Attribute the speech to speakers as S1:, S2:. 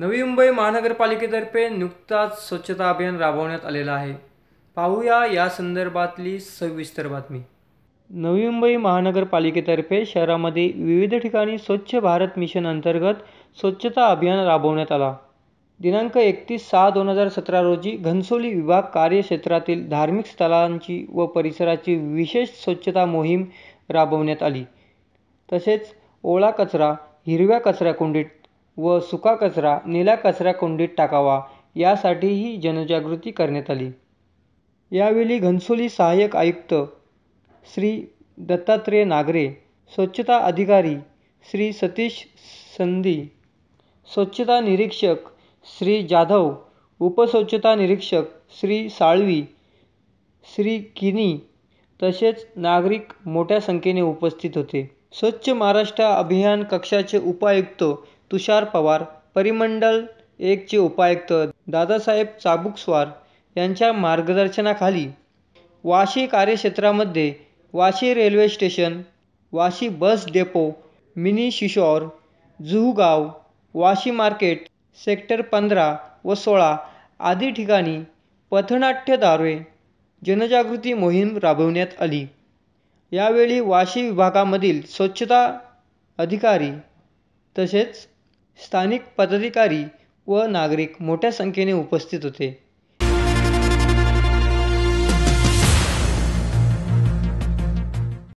S1: नवी मुंबई महानगरपालिकेतर्फे नुकताच स्वच्छता अभियान राबवण्यात आलेलं आहे पाहूया या संदर्भातली सविस्तर बातमी नवी मुंबई महानगरपालिकेतर्फे शहरामध्ये विविध ठिकाणी स्वच्छ भारत मिशन अंतर्गत स्वच्छता अभियान राबवण्यात आला दिनांक एकतीस सहा दोन हजार सतरा रोजी घनसोली विभाग कार्यक्षेत्रातील धार्मिक स्थळांची व परिसराची विशेष स्वच्छता मोहीम राबवण्यात आली तसेच ओळा कचरा हिरव्या कचऱ्याकुंडीत व सुका कचरा कचरा कुंडीत टाकावा यासाठीही जनजागृती करण्यात आली यावेळी घनसोली सहाय्यक आयुक्त श्री दत्तात्रेय नागरे स्वच्छता अधिकारी श्री सतीश संधी स्वच्छता निरीक्षक श्री जाधव उपस्वच्छता निरीक्षक श्री साळवी श्री किनी तसेच नागरिक मोठ्या संख्येने उपस्थित होते स्वच्छ महाराष्ट्र अभियान कक्षाचे उपायुक्त तुषार पवार परिमंडल एकचे उपायुक्त दादासाहेब चाबुकस्वार यांच्या मार्गदर्शनाखाली वाशी कार्यक्षेत्रामध्ये Vashi railway station Vashi bus depot mini शिशोर जुहूगाव वाशी मार्केट सेक्टर पंधरा व सोळा आदी ठिकाणी पथनाट्यद्वारे जनजागृती मोहीम राबवण्यात आली यावेळी वाशी विभागामधील स्वच्छता अधिकारी तसेच स्थानिक पदाधिकारी व नागरिक मोठ्या संख्येने उपस्थित होते